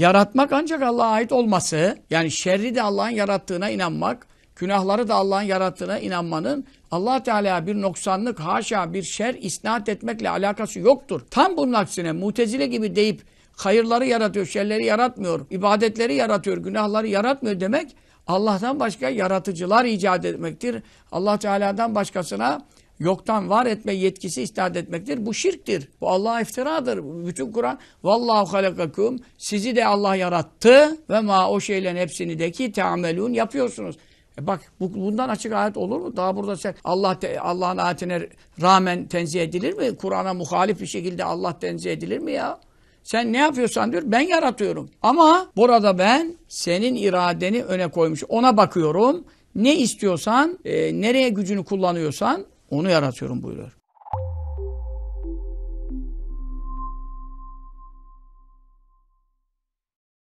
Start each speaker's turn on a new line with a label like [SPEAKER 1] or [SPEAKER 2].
[SPEAKER 1] Yaratmak ancak Allah'a ait olması, yani şerri de Allah'ın yarattığına inanmak, günahları da Allah'ın yarattığına inanmanın allah Teala bir noksanlık, haşa bir şer isnat etmekle alakası yoktur. Tam bunun aksine mutezile gibi deyip hayırları yaratıyor, şerleri yaratmıyor, ibadetleri yaratıyor, günahları yaratmıyor demek Allah'tan başka yaratıcılar icat etmektir. allah Teala'dan başkasına yoktan var etme yetkisi isnat etmektir. Bu şirktir. Bu Allah'a iftiradır. Bütün Kur'an vallahu halakakum sizi de Allah yarattı ve ma o şeylerin hepsini de ki teamelun yapıyorsunuz. E bak bu, bundan açık ayet olur mu? Daha burada sen Allah Allah'ın ayetine rağmen tenzih edilir mi? Kur'an'a muhalif bir şekilde Allah tenzih edilir mi ya? Sen ne yapıyorsan diyor ben yaratıyorum. Ama burada ben senin iradeni öne koymuş. Ona bakıyorum. Ne istiyorsan, e, nereye gücünü kullanıyorsan onu yaratıyorum buyuruyor.